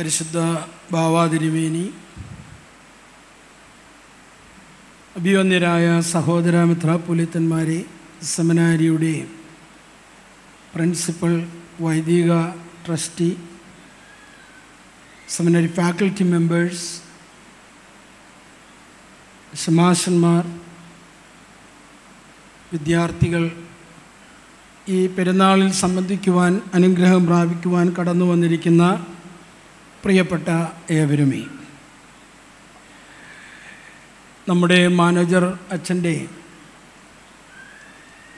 പരിശുദ്ധ ഭാവാതിരിവേനി അഭിവന്യരായ സഹോദര മിത്രാപുലിത്തന്മാരെ സെമിനാരിയുടെ പ്രിൻസിപ്പൽ വൈദിക ട്രസ്റ്റി സെമിനാരി ഫാക്കൽറ്റി മെമ്പേഴ്സ് ശമാശന്മാർ വിദ്യാർത്ഥികൾ ഈ പെരുന്നാളിൽ സംബന്ധിക്കുവാൻ അനുഗ്രഹം പ്രാപിക്കുവാൻ കടന്നു വന്നിരിക്കുന്ന പ്രിയപ്പെട്ട ഏവരുമേ നമ്മുടെ മാനേജർ അച്ഛൻ്റെ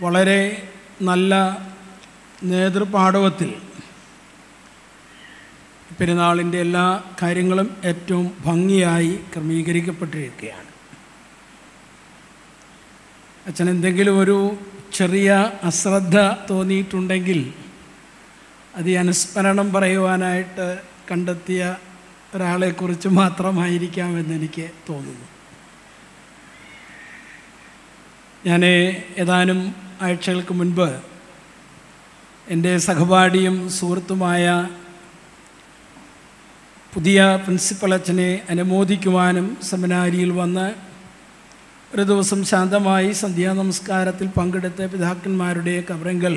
വളരെ നല്ല നേതൃപാടവത്തിൽ പെരുന്നാളിൻ്റെ എല്ലാ കാര്യങ്ങളും ഏറ്റവും ഭംഗിയായി ക്രമീകരിക്കപ്പെട്ടിരിക്കുകയാണ് അച്ഛൻ എന്തെങ്കിലും ഒരു ചെറിയ അശ്രദ്ധ തോന്നിയിട്ടുണ്ടെങ്കിൽ അത് അനുസ്മരണം പറയുവാനായിട്ട് കണ്ടെത്തിയ ഒരാളെക്കുറിച്ച് മാത്രമായിരിക്കാമെന്ന് എനിക്ക് തോന്നുന്നു ഞാൻ ഏതാനും ആഴ്ചകൾക്ക് മുൻപ് എൻ്റെ സഹപാഠിയും സുഹൃത്തുമായ പുതിയ പ്രിൻസിപ്പൽ അച്ഛനെ അനുമോദിക്കുവാനും സെമിനാരിയിൽ വന്ന് ഒരു ദിവസം ശാന്തമായി സന്ധ്യാ നമസ്കാരത്തിൽ പങ്കെടുത്ത പിതാക്കന്മാരുടെ കബറങ്കൽ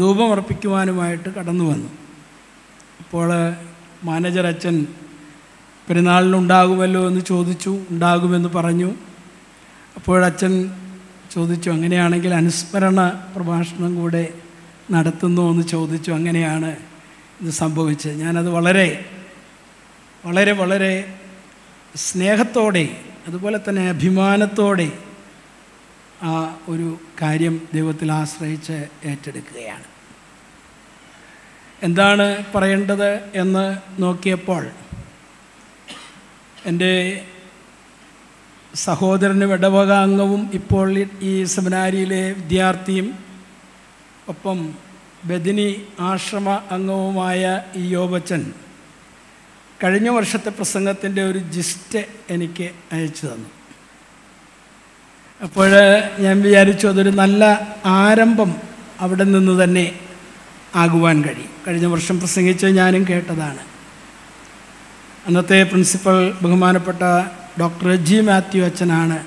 ധൂപമർപ്പിക്കുവാനുമായിട്ട് കടന്നു വന്നു അപ്പോൾ മാനേജർ അച്ഛൻ പെരുന്നാളിനുണ്ടാകുമല്ലോ എന്ന് ചോദിച്ചു ഉണ്ടാകുമെന്ന് പറഞ്ഞു അപ്പോഴച്ഛൻ ചോദിച്ചു അങ്ങനെയാണെങ്കിൽ അനുസ്മരണ പ്രഭാഷണം കൂടെ നടത്തുന്നു എന്ന് ചോദിച്ചു അങ്ങനെയാണ് ഇത് സംഭവിച്ചത് ഞാനത് വളരെ വളരെ വളരെ സ്നേഹത്തോടെ അതുപോലെ തന്നെ അഭിമാനത്തോടെ ആ ഒരു കാര്യം ദൈവത്തിൽ ആശ്രയിച്ച് ഏറ്റെടുക്കുകയാണ് എന്താണ് പറയേണ്ടത് എന്ന് നോക്കിയപ്പോൾ എൻ്റെ വിടവക അംഗവും ഇപ്പോൾ ഈ സെമിനാരിയിലെ വിദ്യാർത്ഥിയും ഒപ്പം ബദിനി ആശ്രമ അംഗവുമായ ഈ യോബച്ചൻ കഴിഞ്ഞ വർഷത്തെ പ്രസംഗത്തിൻ്റെ ഒരു ജിസ്റ്റ് എനിക്ക് അയച്ചു തന്നു അപ്പോൾ ഞാൻ വിചാരിച്ചു അതൊരു നല്ല ആരംഭം അവിടെ നിന്ന് തന്നെ ആകുവാൻ കഴിയും കഴിഞ്ഞ വർഷം പ്രസംഗിച്ച് ഞാനും കേട്ടതാണ് അന്നത്തെ പ്രിൻസിപ്പൽ ബഹുമാനപ്പെട്ട ഡോക്ടർ ജി മാത്യു അച്ഛനാണ്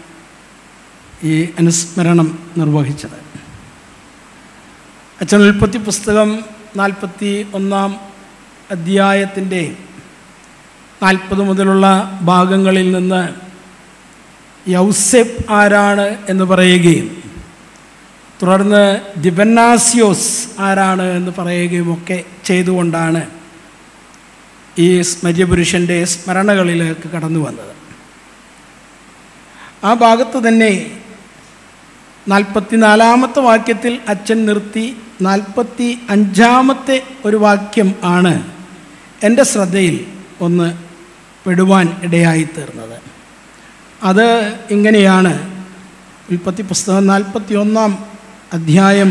ഈ അനുസ്മരണം നിർവഹിച്ചത് അച്ഛൻ ഉൽപ്പത്തി പുസ്തകം നാൽപ്പത്തി ഒന്നാം അധ്യായത്തിൻ്റെ നാൽപ്പത് മുതലുള്ള ഭാഗങ്ങളിൽ നിന്ന് യൗസെഫ് ആരാണ് എന്ന് പറയുകയും തുടർന്ന് ദിബന്നാസിയോസ് ആരാണ് എന്ന് പറയുകയുമൊക്കെ ചെയ്തുകൊണ്ടാണ് ഈ സ്മര്യപുരുഷൻ്റെ സ്മരണകളിലേക്ക് കടന്നു വന്നത് ആ ഭാഗത്ത് തന്നെ നാൽപ്പത്തിനാലാമത്തെ വാക്യത്തിൽ അച്ഛൻ നിർത്തി നാൽപ്പത്തി അഞ്ചാമത്തെ ഒരു വാക്യം ആണ് എൻ്റെ ശ്രദ്ധയിൽ ഒന്ന് പെടുവാൻ ഇടയായി തീർന്നത് അത് ഇങ്ങനെയാണ് ഉൽപ്പത്തി പുസ്തകം നാൽപ്പത്തി ഒന്നാം അധ്യായം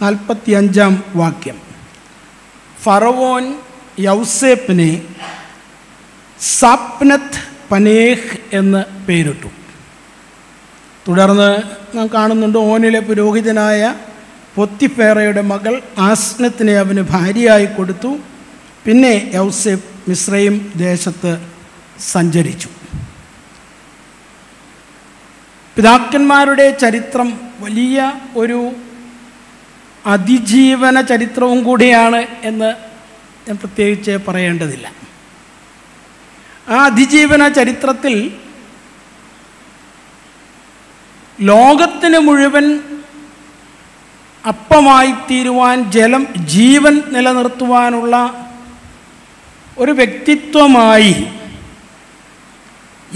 നാൽപ്പത്തിയഞ്ചാം വാക്യം ഫറവോൻ യൗസേപ്പിനെ സാപ്നത്ത് പനേഹ് എന്ന് പേരിട്ടു തുടർന്ന് നാം കാണുന്നുണ്ട് ഓനിലെ പുരോഹിതനായ പൊത്തിഫേറയുടെ മകൾ ആസ്നത്തിനെ അവന് ഭാര്യയായി കൊടുത്തു പിന്നെ യൗസേപ്പ് മിശ്രയും ദേശത്ത് സഞ്ചരിച്ചു പിതാക്കന്മാരുടെ ചരിത്രം വലിയ ഒരു അതിജീവന ചരിത്രവും കൂടിയാണ് എന്ന് ഞാൻ പ്രത്യേകിച്ച് പറയേണ്ടതില്ല ആ അതിജീവന ചരിത്രത്തിൽ ലോകത്തിന് മുഴുവൻ അപ്പമായി തീരുവാൻ ജലം ജീവൻ നിലനിർത്തുവാനുള്ള ഒരു വ്യക്തിത്വമായി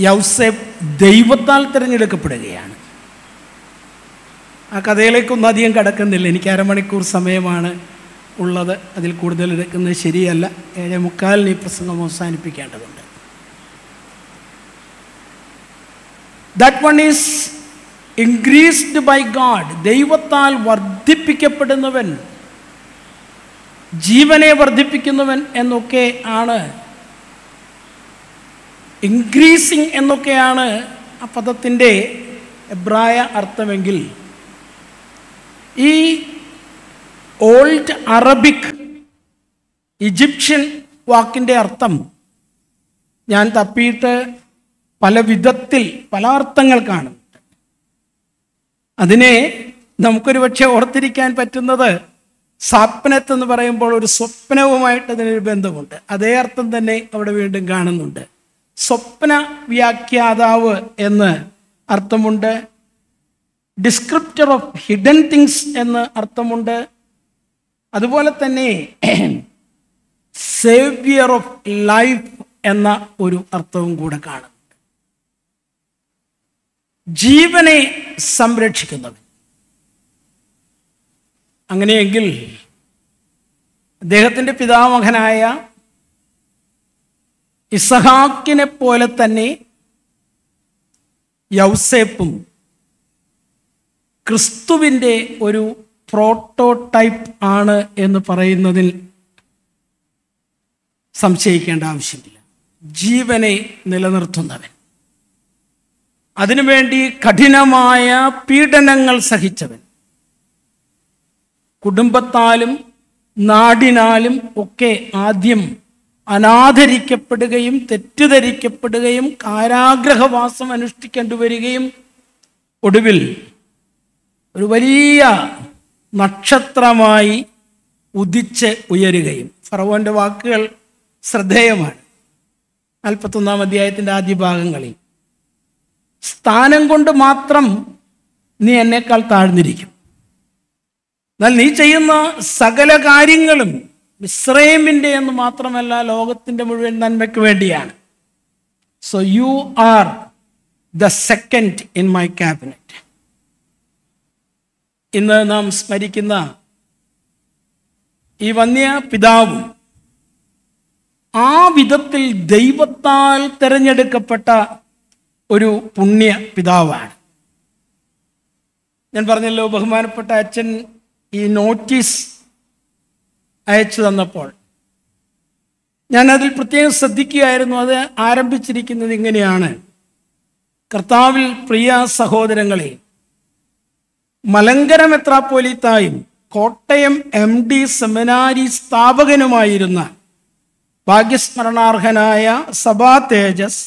യൗസെ ദൈവത്താൽ തിരഞ്ഞെടുക്കപ്പെടുകയാണ് ആ കഥയിലേക്കൊന്നും അധികം കടക്കുന്നില്ല എനിക്ക് അരമണിക്കൂർ സമയമാണ് ഉള്ളത് അതിൽ കൂടുതൽ എടുക്കുന്നത് ശരിയല്ല ഏഴേ മുക്കാലിന് ഈ പ്രസംഗം അവസാനിപ്പിക്കേണ്ടതുണ്ട് that one is increased by God ദൈവത്താൽ വർദ്ധിപ്പിക്കപ്പെടുന്നവൻ ജീവനെ വർദ്ധിപ്പിക്കുന്നവൻ എന്നൊക്കെ ആണ് ഇൻക്രീസിങ് എന്നൊക്കെയാണ് ആ പദത്തിൻ്റെ എബ്രായ അർത്ഥമെങ്കിൽ ഈ ഓൾഡ് അറബിക് ഈജിപ്ഷ്യൻ വാക്കിൻ്റെ അർത്ഥം ഞാൻ തപ്പിയിട്ട് പല വിധത്തിൽ പല അർത്ഥങ്ങൾ കാണും അതിനെ നമുക്കൊരു പക്ഷെ ഓർത്തിരിക്കാൻ പറ്റുന്നത് സ്വപ്നത്ത് എന്ന് പറയുമ്പോൾ ഒരു സ്വപ്നവുമായിട്ട് അതിനൊരു ബന്ധമുണ്ട് അതേ അർത്ഥം തന്നെ അവിടെ വീണ്ടും കാണുന്നുണ്ട് സ്വപ്ന വ്യാഖ്യാതാവ് എന്ന് അർത്ഥമുണ്ട് ഡിസ്ക്രിപ്റ്റർ ഓഫ് ഹിഡൻ തിങ്സ് എന്ന് അർത്ഥമുണ്ട് അതുപോലെ തന്നെ സേവ്യർ ഓഫ് ലൈഫ് എന്ന ഒരു അർത്ഥവും കൂടെ കാണുന്നുണ്ട് ജീവനെ സംരക്ഷിക്കുന്നത് അങ്ങനെയെങ്കിൽ അദ്ദേഹത്തിൻ്റെ പിതാമഹനായ ഇസഹാക്കിനെ പോലെ തന്നെ യൗസേപ്പും ക്രിസ്തുവിൻ്റെ ഒരു പ്രോട്ടോടൈപ്പ് ആണ് എന്ന് പറയുന്നതിൽ സംശയിക്കേണ്ട ആവശ്യമില്ല ജീവനെ നിലനിർത്തുന്നവൻ അതിനുവേണ്ടി കഠിനമായ പീഡനങ്ങൾ സഹിച്ചവൻ കുടുംബത്താലും നാടിനാലും ഒക്കെ ആദ്യം അനാദരിക്കപ്പെടുകയും തെറ്റിദ്ധരിക്കപ്പെടുകയും കാരാഗ്രഹവാസം അനുഷ്ഠിക്കേണ്ടി വരികയും ഒടുവിൽ ഒരു വലിയ നക്ഷത്രമായി ഉദിച്ച് ഉയരുകയും ഫറവോൻ്റെ വാക്കുകൾ ശ്രദ്ധേയമാണ് നാൽപ്പത്തൊന്നാം അധ്യായത്തിൻ്റെ ആദ്യ ഭാഗങ്ങളിൽ സ്ഥാനം കൊണ്ട് മാത്രം നീ എന്നേക്കാൾ താഴ്ന്നിരിക്കും എന്നാൽ നീ ചെയ്യുന്ന സകല കാര്യങ്ങളും മിശ്രൈമിൻ്റെ എന്ന് മാത്രമല്ല ലോകത്തിൻ്റെ മുഴുവൻ നന്മയ്ക്ക് വേണ്ടിയാണ് so you are the second in my cabinet ഇന്ന് നാം സ്മരിക്കുന്ന ഈ വന്യ പിതാവും ആ വിധത്തിൽ ദൈവത്താൽ തിരഞ്ഞെടുക്കപ്പെട്ട ഒരു പുണ്യ പിതാവാണ് ഞാൻ പറഞ്ഞല്ലോ ബഹുമാനപ്പെട്ട അച്ഛൻ ഈ നോട്ടീസ് അയച്ചു തന്നപ്പോൾ അതിൽ പ്രത്യേകം ശ്രദ്ധിക്കുകയായിരുന്നു അത് ആരംഭിച്ചിരിക്കുന്നത് ഇങ്ങനെയാണ് കർത്താവിൽ പ്രിയ സഹോദരങ്ങളെ മലങ്കര മെത്രാപ്പൊലിത്തായും കോട്ടയം എം ഡി സെമിനാരി സ്ഥാപകനുമായിരുന്ന ഭാഗ്യസ്മരണാർഹനായ സഭാ തേജസ്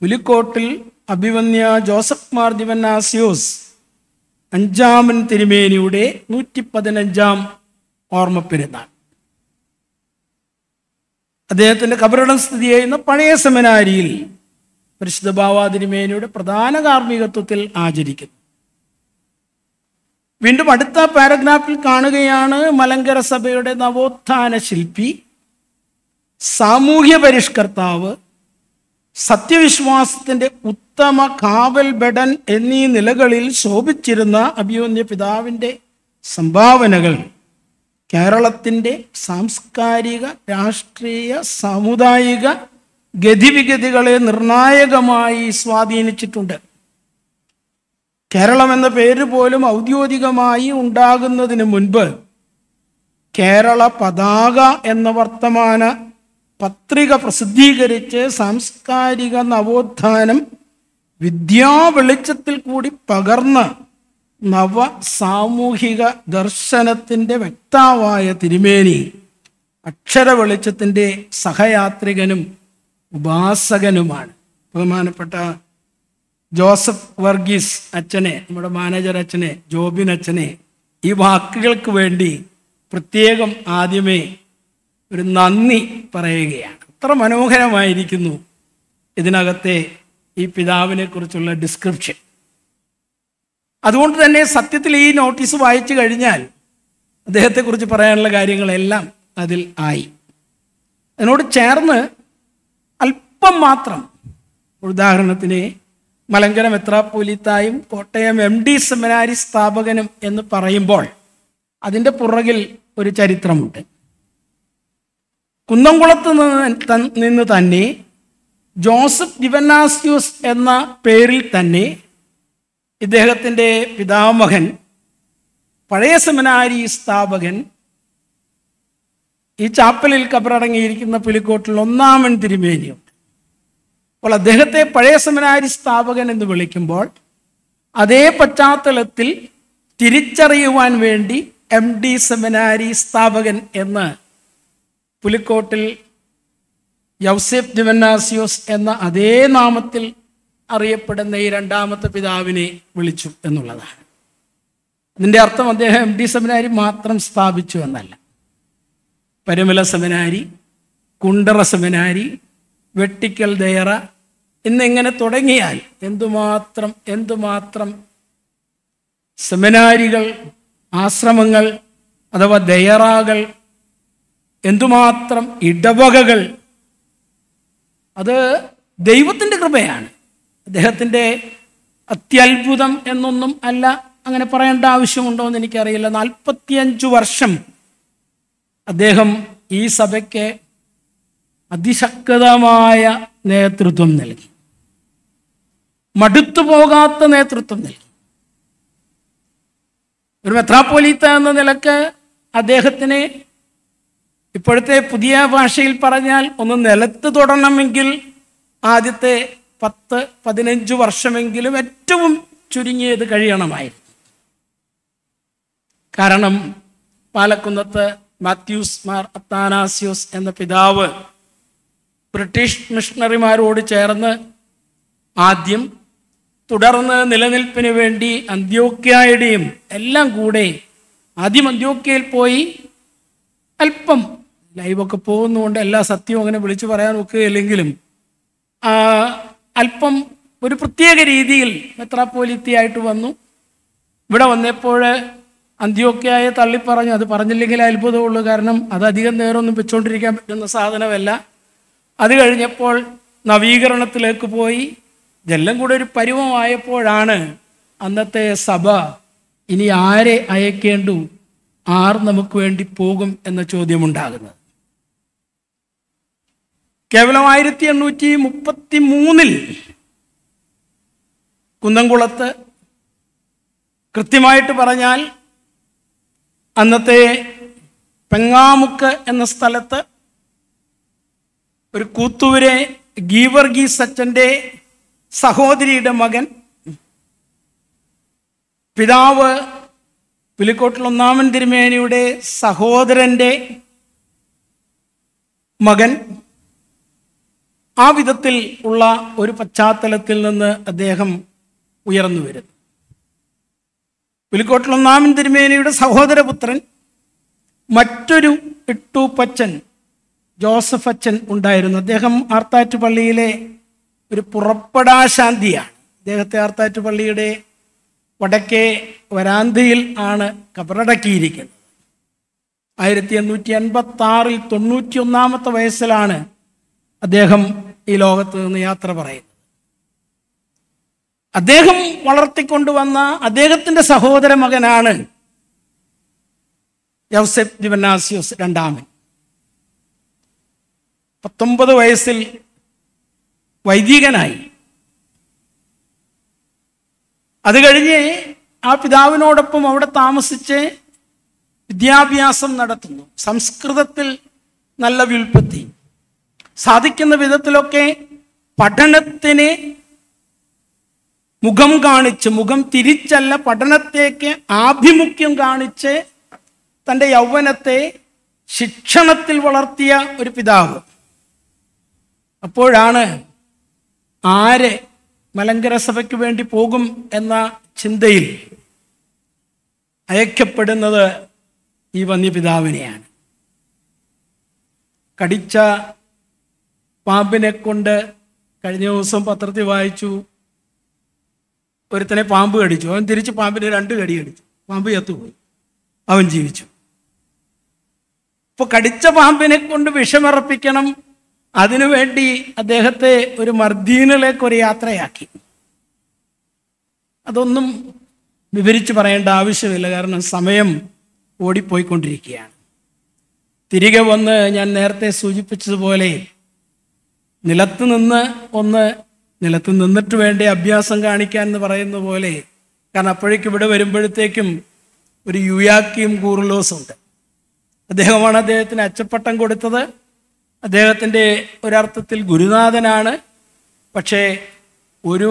പുലിക്കോട്ടിൽ അഭിമന്യ ജോസഫ് മാർ ദിവന്നാസിയോസ് അഞ്ചാമൻ തിരുമേനിയുടെ നൂറ്റി പതിനഞ്ചാം ഓർമ്മപ്പെരുന്നാൾ അദ്ദേഹത്തിന്റെ കബറിടം സ്ഥിതി ചെയ്യുന്ന പഴയ സെമിനാരിയിൽ പരിശുദ്ധ ബാവാ തിരുമേനിയുടെ പ്രധാന കാർമ്മികത്വത്തിൽ ആചരിക്കുന്നു വീണ്ടും അടുത്ത പാരഗ്രാഫിൽ കാണുകയാണ് മലങ്കര സഭയുടെ നവോത്ഥാന ശില്പി സാമൂഹ്യ പരിഷ്കർത്താവ് സത്യവിശ്വാസത്തിൻ്റെ ഉത്തമ കാവൽ ബടൻ എന്നീ നിലകളിൽ ശോഭിച്ചിരുന്ന അഭിയോന്യ പിതാവിൻ്റെ സംഭാവനകൾ കേരളത്തിൻ്റെ സാംസ്കാരിക രാഷ്ട്രീയ സാമുദായിക ഗതിവിഗതികളെ നിർണായകമായി സ്വാധീനിച്ചിട്ടുണ്ട് കേരളം എന്ന പേര് പോലും ഔദ്യോഗികമായി ഉണ്ടാകുന്നതിന് മുൻപ് കേരള പതാക എന്ന വർത്തമാന പത്രിക പ്രസിദ്ധീകരിച്ച് സാംസ്കാരിക നവോത്ഥാനം വെളിച്ചത്തിൽ കൂടി പകർന്ന് നവ സാമൂഹിക ദർശനത്തിൻ്റെ വ്യക്താവായ തിരുമേനി അക്ഷര വെളിച്ചത്തിൻ്റെ സഹയാത്രികനും ഉപാസകനുമാണ് ബഹുമാനപ്പെട്ട ജോസഫ് വർഗീസ് അച്ഛനെ നമ്മുടെ മാനേജർ അച്ഛനെ ജോബിൻ അച്ഛനെ ഈ വാക്കുകൾക്ക് വേണ്ടി പ്രത്യേകം ആദ്യമേ ഒരു നന്ദി പറയുകയാണ് അത്ര മനോഹരമായിരിക്കുന്നു ഇതിനകത്തെ ഈ പിതാവിനെ കുറിച്ചുള്ള ഡിസ്ക്രിപ്ഷൻ അതുകൊണ്ട് തന്നെ സത്യത്തിൽ ഈ നോട്ടീസ് വായിച്ചു കഴിഞ്ഞാൽ അദ്ദേഹത്തെക്കുറിച്ച് പറയാനുള്ള കാര്യങ്ങളെല്ലാം അതിൽ ആയി അതിനോട് ചേർന്ന് അല്പം മാത്രം ഉദാഹരണത്തിന് മലങ്കര മെത്രാപ്പൊലിത്തായും കോട്ടയം എം ഡി സെമിനാരി സ്ഥാപകനും എന്ന് പറയുമ്പോൾ അതിൻ്റെ പുറകിൽ ഒരു ചരിത്രമുണ്ട് കുന്നംകുളത്ത് നിന്ന് തന്നെ ജോസഫ് ജിവനാസ്യൂസ് എന്ന പേരിൽ തന്നെ ഇദ്ദേഹത്തിൻ്റെ പിതാമഹൻ പഴയ സെമിനാരി സ്ഥാപകൻ ഈ ചാപ്പലിൽ കബറടങ്ങിയിരിക്കുന്ന പുലിക്കോട്ടിൽ ഒന്നാമൻ തിരുമേനിയും അപ്പോൾ അദ്ദേഹത്തെ പഴയ സെമിനാരി സ്ഥാപകൻ എന്ന് വിളിക്കുമ്പോൾ അതേ പശ്ചാത്തലത്തിൽ തിരിച്ചറിയുവാൻ വേണ്ടി എം ഡി സെമിനാരി സ്ഥാപകൻ എന്ന് പുലിക്കോട്ടിൽ യൗസെഫ് ജിമന്നാസിയോസ് എന്ന അതേ നാമത്തിൽ അറിയപ്പെടുന്ന ഈ രണ്ടാമത്തെ പിതാവിനെ വിളിച്ചു എന്നുള്ളതാണ് ഇതിൻ്റെ അർത്ഥം അദ്ദേഹം എം ഡി സെമിനാരി മാത്രം സ്ഥാപിച്ചു എന്നല്ല പരുമല സെമിനാരി കുണ്ടറ സെമിനാരി വെട്ടിക്കൽ ദയറ എന്നെങ്ങനെ തുടങ്ങിയാൽ എന്തുമാത്രം എന്തുമാത്രം സെമിനാരികൾ ആശ്രമങ്ങൾ അഥവാ ദയറാകൾ എന്തുമാത്രം ഇടവകകൾ അത് ദൈവത്തിൻ്റെ കൃപയാണ് അദ്ദേഹത്തിൻ്റെ അത്യത്ഭുതം എന്നൊന്നും അല്ല അങ്ങനെ പറയേണ്ട ആവശ്യമുണ്ടോ എന്ന് എനിക്കറിയില്ല നാൽപ്പത്തിയഞ്ച് വർഷം അദ്ദേഹം ഈ സഭയ്ക്ക് അതിശക്തമായ നേതൃത്വം നൽകി മടുത്തു പോകാത്ത നേതൃത്വം നൽകി ഒരു മെത്രാപ്പൊലീത്ത എന്ന നിലക്ക് അദ്ദേഹത്തിനെ ഇപ്പോഴത്തെ പുതിയ ഭാഷയിൽ പറഞ്ഞാൽ ഒന്ന് നിലത്ത് തുടരണമെങ്കിൽ ആദ്യത്തെ പത്ത് പതിനഞ്ച് വർഷമെങ്കിലും ഏറ്റവും ചുരുങ്ങിയത് കഴിയണമായിരുന്നു കാരണം പാലക്കുന്നത്ത് മാത്യൂസ് മാർ അത്താനാസ്യൂസ് എന്ന പിതാവ് ബ്രിട്ടീഷ് മിഷണറിമാരോട് ചേർന്ന് ആദ്യം തുടർന്ന് നിലനിൽപ്പിന് വേണ്ടി അന്ത്യോക്യായുടെയും എല്ലാം കൂടെ ആദ്യം അന്ത്യോക്യയിൽ പോയി അല്പം ലൈവൊക്കെ പോകുന്നതുകൊണ്ട് എല്ലാ സത്യവും അങ്ങനെ വിളിച്ചു പറയാൻ ഒക്കുകയില്ലെങ്കിലും അല്പം ഒരു പ്രത്യേക രീതിയിൽ മെത്രാപ്പോലിത്തിയായിട്ട് വന്നു ഇവിടെ വന്നപ്പോൾ തള്ളി തള്ളിപ്പറഞ്ഞു അത് പറഞ്ഞില്ലെങ്കിൽ അത്ഭുതമുള്ളൂ കാരണം അത് അധികം നേരമൊന്നും വെച്ചുകൊണ്ടിരിക്കാൻ പറ്റുന്ന സാധനമല്ല അത് കഴിഞ്ഞപ്പോൾ നവീകരണത്തിലേക്ക് പോയി ഇതെല്ലാം കൂടെ ഒരു പരുവമായപ്പോഴാണ് അന്നത്തെ സഭ ഇനി ആരെ അയക്കേണ്ടു ആർ നമുക്ക് വേണ്ടി പോകും എന്ന ചോദ്യമുണ്ടാകുന്നത് കേവലം ആയിരത്തി എണ്ണൂറ്റി മുപ്പത്തി മൂന്നിൽ കുന്നംകുളത്ത് കൃത്യമായിട്ട് പറഞ്ഞാൽ അന്നത്തെ പെങ്ങാമുക്ക് എന്ന സ്ഥലത്ത് ഒരു കൂത്തൂരെ ഗീവർഗി സച്ചൻ്റെ സഹോദരിയുടെ മകൻ പിതാവ് പുലിക്കോട്ടിൽ ഒന്നാമൻ തിരുമേനിയുടെ സഹോദരൻ്റെ മകൻ ആ വിധത്തിൽ ഉള്ള ഒരു പശ്ചാത്തലത്തിൽ നിന്ന് അദ്ദേഹം ഉയർന്നു വരുന്നു പുലിക്കോട്ടിൽ ഒന്നാമൻ തിരുമേനിയുടെ സഹോദരപുത്രൻ മറ്റൊരു ഇട്ടൂപ്പച്ചൻ ജോസഫ് അച്ഛൻ ഉണ്ടായിരുന്നു അദ്ദേഹം ആർത്താറ്റ് പള്ളിയിലെ ഒരു പുറപ്പെടാശാന്തിയാണ് അദ്ദേഹത്തെ ആർത്താറ്റ് പള്ളിയുടെ വടക്കേ വരാന്തയിൽ ആണ് കബറടക്കിയിരിക്കുന്നത് ആയിരത്തി എണ്ണൂറ്റി എൺപത്തി ആറിൽ തൊണ്ണൂറ്റി ഒന്നാമത്തെ വയസ്സിലാണ് അദ്ദേഹം ഈ ലോകത്ത് നിന്ന് യാത്ര പറയുന്നത് അദ്ദേഹം വളർത്തിക്കൊണ്ടുവന്ന അദ്ദേഹത്തിന്റെ സഹോദര മകനാണ് ജോസെഫ് ജിവനാസിയോസ് രണ്ടാമൻ പത്തൊമ്പത് വയസ്സിൽ വൈദികനായി അത് കഴിഞ്ഞ് ആ പിതാവിനോടൊപ്പം അവിടെ താമസിച്ച് വിദ്യാഭ്യാസം നടത്തുന്നു സംസ്കൃതത്തിൽ നല്ല വ്യുൽപ്പത്തി സാധിക്കുന്ന വിധത്തിലൊക്കെ പഠനത്തിന് മുഖം കാണിച്ച് മുഖം തിരിച്ചല്ല പഠനത്തേക്ക് ആഭിമുഖ്യം കാണിച്ച് തൻ്റെ യൗവനത്തെ ശിക്ഷണത്തിൽ വളർത്തിയ ഒരു പിതാവ് അപ്പോഴാണ് ആരെ മലങ്കര സഭയ്ക്ക് വേണ്ടി പോകും എന്ന ചിന്തയിൽ അയക്കപ്പെടുന്നത് ഈ വന്യപിതാവിനെയാണ് കടിച്ച പാമ്പിനെ കൊണ്ട് കഴിഞ്ഞ ദിവസം പത്രത്തിൽ വായിച്ചു ഒരുത്തനെ പാമ്പ് കടിച്ചു അവൻ തിരിച്ച് പാമ്പിന് രണ്ട് കടി കടിച്ചു പാമ്പ് ചത്തുപോയി അവൻ ജീവിച്ചു അപ്പോൾ കടിച്ച പാമ്പിനെ കൊണ്ട് വിഷമർപ്പിക്കണം അതിനുവേണ്ടി അദ്ദേഹത്തെ ഒരു മർദ്ദീനിലേക്ക് ഒരു യാത്രയാക്കി അതൊന്നും വിവരിച്ച് പറയേണ്ട ആവശ്യമില്ല കാരണം സമയം ഓടിപ്പോയിക്കൊണ്ടിരിക്കുകയാണ് തിരികെ വന്ന് ഞാൻ നേരത്തെ സൂചിപ്പിച്ചതുപോലെ നിലത്ത് നിന്ന് ഒന്ന് നിലത്ത് നിന്നിട്ട് വേണ്ടി അഭ്യാസം കാണിക്കാൻ എന്ന് പറയുന്ന പോലെ കാരണം അപ്പോഴേക്കും ഇവിടെ വരുമ്പോഴത്തേക്കും ഒരു യുയാക്കിയും കൂറുലോസും ഉണ്ട് അദ്ദേഹമാണ് അദ്ദേഹത്തിന് അച്ചപ്പട്ടം കൊടുത്തത് അദ്ദേഹത്തിൻ്റെ ഒരർത്ഥത്തിൽ ഗുരുനാഥനാണ് പക്ഷേ ഒരു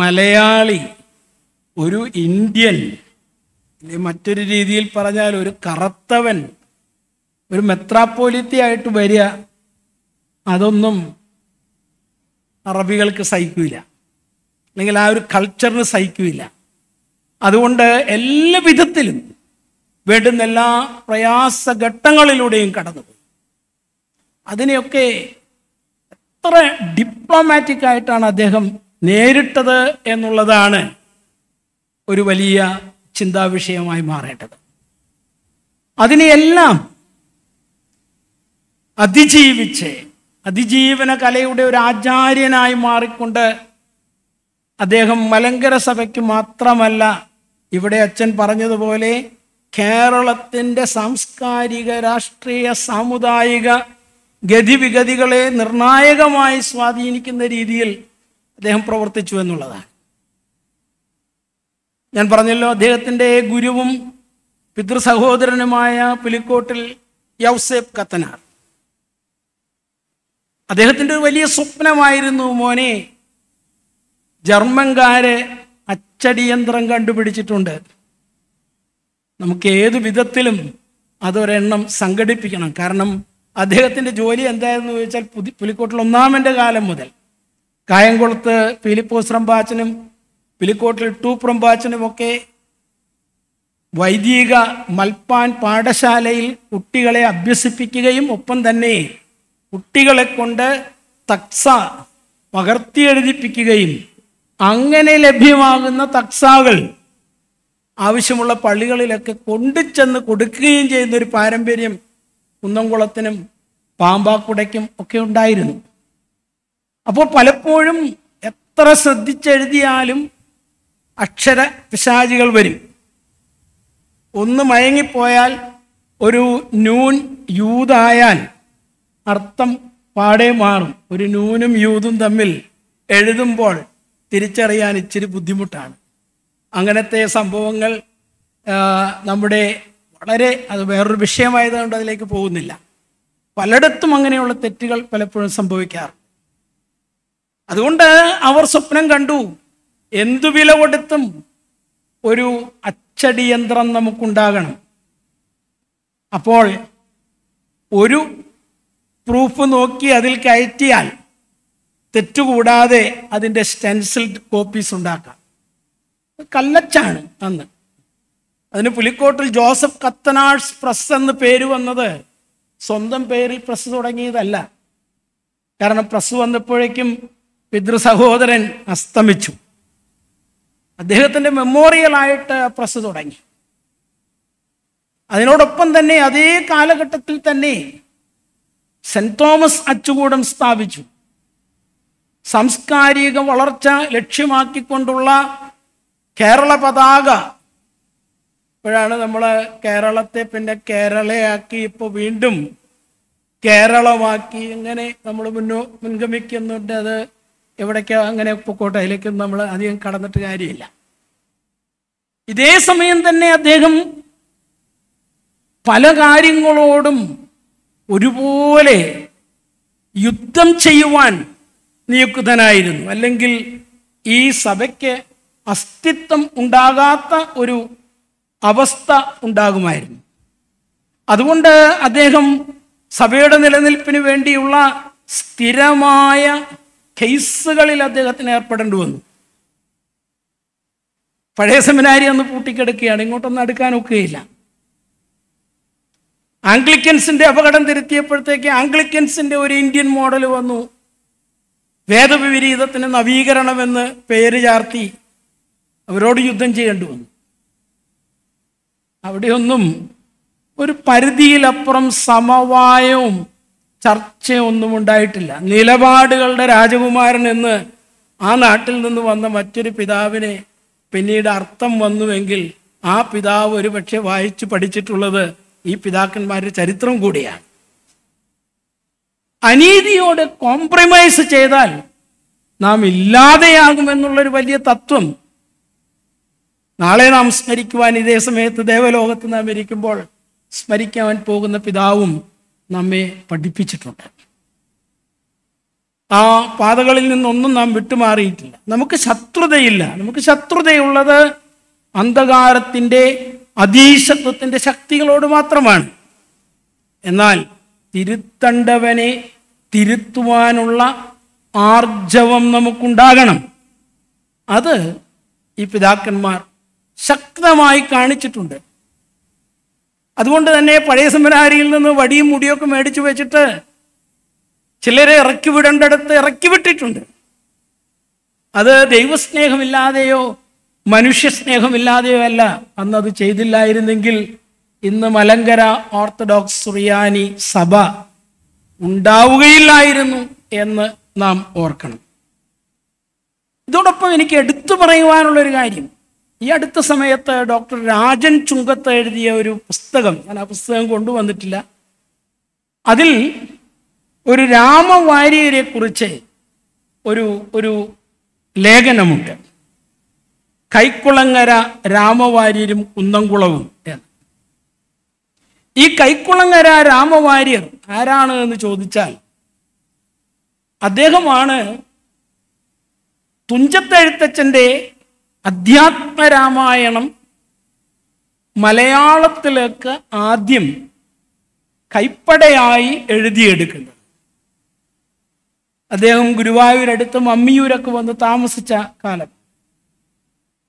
മലയാളി ഒരു ഇന്ത്യൻ മറ്റൊരു രീതിയിൽ പറഞ്ഞാൽ ഒരു കറുത്തവൻ ഒരു മെത്രാപ്പോലിത്തിയായിട്ട് വരിക അതൊന്നും അറബികൾക്ക് സഹിക്കില്ല അല്ലെങ്കിൽ ആ ഒരു കൾച്ചറിന് സഹിക്കില്ല അതുകൊണ്ട് എല്ലാ വിധത്തിലും വേണ്ടുന്ന എല്ലാ പ്രയാസഘട്ടങ്ങളിലൂടെയും കടന്നുപോയി അതിനെയൊക്കെ എത്ര ഡിപ്ലോമാറ്റിക് ആയിട്ടാണ് അദ്ദേഹം നേരിട്ടത് എന്നുള്ളതാണ് ഒരു വലിയ ചിന്താവിഷയമായി മാറേണ്ടത് അതിനെയെല്ലാം അതിജീവിച്ച് അതിജീവന കലയുടെ ഒരു ആചാര്യനായി മാറിക്കൊണ്ട് അദ്ദേഹം മലങ്കര സഭയ്ക്ക് മാത്രമല്ല ഇവിടെ അച്ഛൻ പറഞ്ഞതുപോലെ കേരളത്തിൻ്റെ സാംസ്കാരിക രാഷ്ട്രീയ സാമുദായിക ഗതിവിഗതികളെ നിർണായകമായി സ്വാധീനിക്കുന്ന രീതിയിൽ അദ്ദേഹം പ്രവർത്തിച്ചു എന്നുള്ളതാണ് ഞാൻ പറഞ്ഞല്ലോ അദ്ദേഹത്തിൻ്റെ ഗുരുവും പിതൃസഹോദരനുമായ പുലിക്കോട്ടിൽ യൗസേബ് കത്തനാർ അദ്ദേഹത്തിൻ്റെ ഒരു വലിയ സ്വപ്നമായിരുന്നു മോനെ ജർമ്മൻകാര് അച്ചടിയന്ത്രം കണ്ടുപിടിച്ചിട്ടുണ്ട് നമുക്ക് ഏത് വിധത്തിലും അതൊരെണ്ണം സംഘടിപ്പിക്കണം കാരണം അദ്ദേഹത്തിൻ്റെ ജോലി എന്തായിരുന്നു ചോദിച്ചാൽ പുതി പുലിക്കോട്ടിൽ ഒന്നാമൻ്റെ കാലം മുതൽ കായംകുളത്ത് ഫിലിപ്പോസ് റമ്പാച്ചനും പുലിക്കോട്ടിൽ ടു ഒക്കെ വൈദിക മൽപ്പാൻ പാഠശാലയിൽ കുട്ടികളെ അഭ്യസിപ്പിക്കുകയും ഒപ്പം തന്നെ കുട്ടികളെ കൊണ്ട് തക്സ പകർത്തിയെഴുതിപ്പിക്കുകയും അങ്ങനെ ലഭ്യമാകുന്ന തക്സാകൾ ആവശ്യമുള്ള പള്ളികളിലൊക്കെ കൊണ്ടുചെന്ന് കൊടുക്കുകയും ചെയ്യുന്ന ഒരു പാരമ്പര്യം കുന്നംകുളത്തിനും പാമ്പാക്കുടയ്ക്കും ഒക്കെ ഉണ്ടായിരുന്നു അപ്പോൾ പലപ്പോഴും എത്ര ശ്രദ്ധിച്ചെഴുതിയാലും അക്ഷര പിശാചികൾ വരും ഒന്ന് മയങ്ങിപ്പോയാൽ ഒരു നൂൻ യൂതായാൽ അർത്ഥം പാടെ മാറും ഒരു നൂനും യൂതും തമ്മിൽ എഴുതുമ്പോൾ തിരിച്ചറിയാൻ ഇച്ചിരി ബുദ്ധിമുട്ടാണ് അങ്ങനത്തെ സംഭവങ്ങൾ നമ്മുടെ വളരെ അത് വേറൊരു വിഷയമായതുകൊണ്ട് അതിലേക്ക് പോകുന്നില്ല പലയിടത്തും അങ്ങനെയുള്ള തെറ്റുകൾ പലപ്പോഴും സംഭവിക്കാറുണ്ട് അതുകൊണ്ട് അവർ സ്വപ്നം കണ്ടു എന്തു വില കൊടുത്തും ഒരു അച്ചടി യന്ത്രം നമുക്കുണ്ടാകണം അപ്പോൾ ഒരു പ്രൂഫ് നോക്കി അതിൽ കയറ്റിയാൽ തെറ്റുകൂടാതെ അതിൻ്റെ സ്റ്റെൻസിൽഡ് കോപ്പീസ് ഉണ്ടാക്കാം കല്ലച്ചാണ് അന്ന് അതിന് പുലിക്കോട്ടിൽ ജോസഫ് കത്തനാഴ്സ് പ്രസ് എന്ന് പേര് വന്നത് സ്വന്തം പേരിൽ പ്രസ് തുടങ്ങിയതല്ല കാരണം പ്രസ് വന്നപ്പോഴേക്കും പിതൃ സഹോദരൻ അസ്തമിച്ചു അദ്ദേഹത്തിൻ്റെ മെമ്മോറിയലായിട്ട് പ്രസ് തുടങ്ങി അതിനോടൊപ്പം തന്നെ അതേ കാലഘട്ടത്തിൽ തന്നെ സെൻറ് തോമസ് അച്ചുകൂടം സ്ഥാപിച്ചു സാംസ്കാരിക വളർച്ച ലക്ഷ്യമാക്കിക്കൊണ്ടുള്ള കേരള പതാക ഇപ്പോഴാണ് നമ്മൾ കേരളത്തെ പിന്നെ കേരളയാക്കി ഇപ്പോൾ വീണ്ടും കേരളമാക്കി ഇങ്ങനെ നമ്മൾ മുന്നോ മുൻഗമിക്കുന്നുണ്ട് അത് എവിടേക്കോ അങ്ങനെ പൊക്കോട്ടെ അതിലേക്കും നമ്മൾ അധികം കടന്നിട്ട് കാര്യമില്ല ഇതേ സമയം തന്നെ അദ്ദേഹം പല കാര്യങ്ങളോടും ഒരുപോലെ യുദ്ധം ചെയ്യുവാൻ നിയുക്തനായിരുന്നു അല്ലെങ്കിൽ ഈ സഭയ്ക്ക് അസ്തിത്വം ഉണ്ടാകാത്ത ഒരു അവസ്ഥ ഉണ്ടാകുമായിരുന്നു അതുകൊണ്ട് അദ്ദേഹം സഭയുടെ നിലനിൽപ്പിന് വേണ്ടിയുള്ള സ്ഥിരമായ കേസുകളിൽ അദ്ദേഹത്തിന് ഏർപ്പെടേണ്ടി വന്നു പഴയ സെമിനാരി ഒന്ന് പൂട്ടിക്കെടുക്കുകയാണ് ഇങ്ങോട്ടൊന്നും അടുക്കാനൊക്കെയില്ല ആംഗ്ലിക്കൻസിന്റെ അപകടം തിരുത്തിയപ്പോഴത്തേക്ക് ആംഗ്ലിക്കൻസിന്റെ ഒരു ഇന്ത്യൻ മോഡൽ വന്നു വേദവിപരീതത്തിന് നവീകരണമെന്ന് പേര് ചാർത്തി അവരോട് യുദ്ധം ചെയ്യേണ്ടി വന്നു അവിടെയൊന്നും ഒരു പരിധിയിലപ്പുറം സമവായവും ചർച്ചയൊന്നും ഉണ്ടായിട്ടില്ല നിലപാടുകളുടെ രാജകുമാരൻ എന്ന് ആ നാട്ടിൽ നിന്ന് വന്ന മറ്റൊരു പിതാവിനെ പിന്നീട് അർത്ഥം വന്നുവെങ്കിൽ ആ പിതാവ് പക്ഷെ വായിച്ചു പഠിച്ചിട്ടുള്ളത് ഈ പിതാക്കന്മാരുടെ ചരിത്രം കൂടിയാണ് അനീതിയോട് കോംപ്രമൈസ് ചെയ്താൽ നാം ഇല്ലാതെയാകുമെന്നുള്ളൊരു വലിയ തത്വം നാളെ നാം സ്മരിക്കുവാൻ ഇതേ സമയത്ത് ദേവലോകത്ത് നാം ഇരിക്കുമ്പോൾ സ്മരിക്കാൻ പോകുന്ന പിതാവും നമ്മെ പഠിപ്പിച്ചിട്ടുണ്ട് ആ പാതകളിൽ നിന്നൊന്നും നാം വിട്ടുമാറിയിട്ടില്ല നമുക്ക് ശത്രുതയില്ല നമുക്ക് ശത്രുതയുള്ളത് അന്ധകാരത്തിൻ്റെ അതീശത്വത്തിൻ്റെ ശക്തികളോട് മാത്രമാണ് എന്നാൽ തിരുത്തണ്ടവനെ തിരുത്തുവാനുള്ള ആർജവം നമുക്കുണ്ടാകണം അത് ഈ പിതാക്കന്മാർ ശക്തമായി കാണിച്ചിട്ടുണ്ട് അതുകൊണ്ട് തന്നെ പഴയ സമരാരിയിൽ നിന്ന് വടിയും മുടിയൊക്കെ മേടിച്ചു വെച്ചിട്ട് ചിലരെ ഇറക്കി വിടേണ്ടടുത്ത് ഇറക്കി വിട്ടിട്ടുണ്ട് അത് ദൈവസ്നേഹമില്ലാതെയോ മനുഷ്യസ്നേഹമില്ലാതെയോ അല്ല അത് ചെയ്തില്ലായിരുന്നെങ്കിൽ ഇന്ന് മലങ്കര ഓർത്തഡോക്സ് സുറിയാനി സഭ ഉണ്ടാവുകയില്ലായിരുന്നു എന്ന് നാം ഓർക്കണം ഇതോടൊപ്പം എനിക്ക് എടുത്തു പറയുവാനുള്ളൊരു കാര്യം ഈ അടുത്ത സമയത്ത് ഡോക്ടർ രാജൻ ചുങ്കത്ത് എഴുതിയ ഒരു പുസ്തകം ഞാൻ ആ പുസ്തകം കൊണ്ടുവന്നിട്ടില്ല അതിൽ ഒരു രാമവാര്യരെ കുറിച്ച് ഒരു ഒരു ലേഖനമുണ്ട് കൈക്കുളങ്ങര രാമവാര്യരും കുന്നംകുളവും എന്ന് ഈ കൈക്കുളങ്ങര രാമവാര്യർ ആരാണ് എന്ന് ചോദിച്ചാൽ അദ്ദേഹമാണ് തുഞ്ചത്തെഴുത്തച്ഛൻ്റെ അധ്യാത്മരാമായണം മലയാളത്തിലേക്ക് ആദ്യം കൈപ്പടയായി എഴുതിയെടുക്കുന്നത് അദ്ദേഹം ഗുരുവായൂരടുത്ത് മമ്മിയൂരൊക്കെ വന്ന് താമസിച്ച കാലം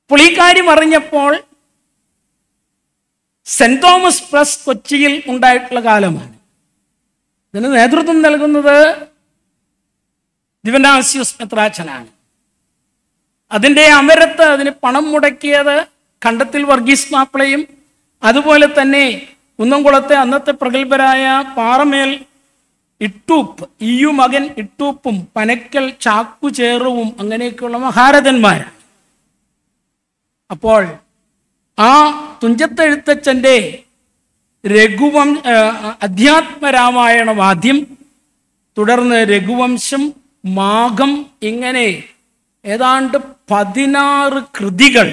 അപ്പോൾ ഈ കാര്യം അറിഞ്ഞപ്പോൾ സെന്റ് തോമസ് പ്ലസ് കൊച്ചിയിൽ ഉണ്ടായിട്ടുള്ള കാലമാണ് ഇതിന് നേതൃത്വം നൽകുന്നത് ദിവനാസ്യൂസ് മെത്രാച്ചനാണ് അതിൻ്റെ അമരത്ത് അതിന് പണം മുടക്കിയത് കണ്ടത്തിൽ വർഗീസ് മാപ്പിളയും അതുപോലെ തന്നെ കുന്നംകുളത്തെ അന്നത്തെ പ്രഗത്ഭരായ പാറമേൽ ഇട്ടൂപ്പ് ഇയു മകൻ ഇട്ടൂപ്പും പനക്കൽ ചാക്കു ചേറുവും അങ്ങനെയൊക്കെയുള്ള മഹാരഥന്മാരാണ് അപ്പോൾ ആ തുഞ്ചത്തെഴുത്തച്ഛൻ്റെ രഘുവം അധ്യാത്മരാമായണം ആദ്യം തുടർന്ന് രഘുവംശം മാഘം ഇങ്ങനെ ഏതാണ്ട് പതിനാറ് കൃതികൾ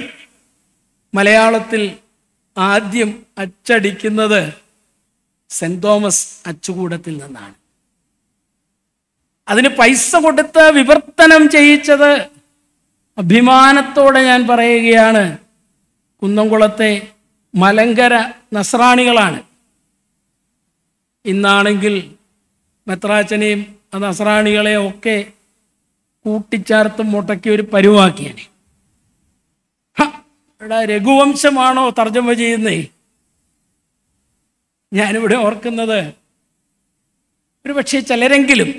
മലയാളത്തിൽ ആദ്യം അച്ചടിക്കുന്നത് സെന്റ് തോമസ് അച്ചുകൂടത്തിൽ നിന്നാണ് അതിന് പൈസ കൊടുത്ത് വിവർത്തനം ചെയ്യിച്ചത് അഭിമാനത്തോടെ ഞാൻ പറയുകയാണ് കുന്നംകുളത്തെ മലങ്കര നസ്രാണികളാണ് ഇന്നാണെങ്കിൽ മെത്രാച്ചനെയും നസ്രാണികളെയും ഒക്കെ കൂട്ടിച്ചേർത്ത് മുട്ടക്കി ഒരു പരുവാക്കിയാണ് ഇവിടെ രഘുവംശമാണോ തർജ്ജമ ചെയ്യുന്നേ ഞാനിവിടെ ഓർക്കുന്നത് ഒരു പക്ഷേ ചിലരെങ്കിലും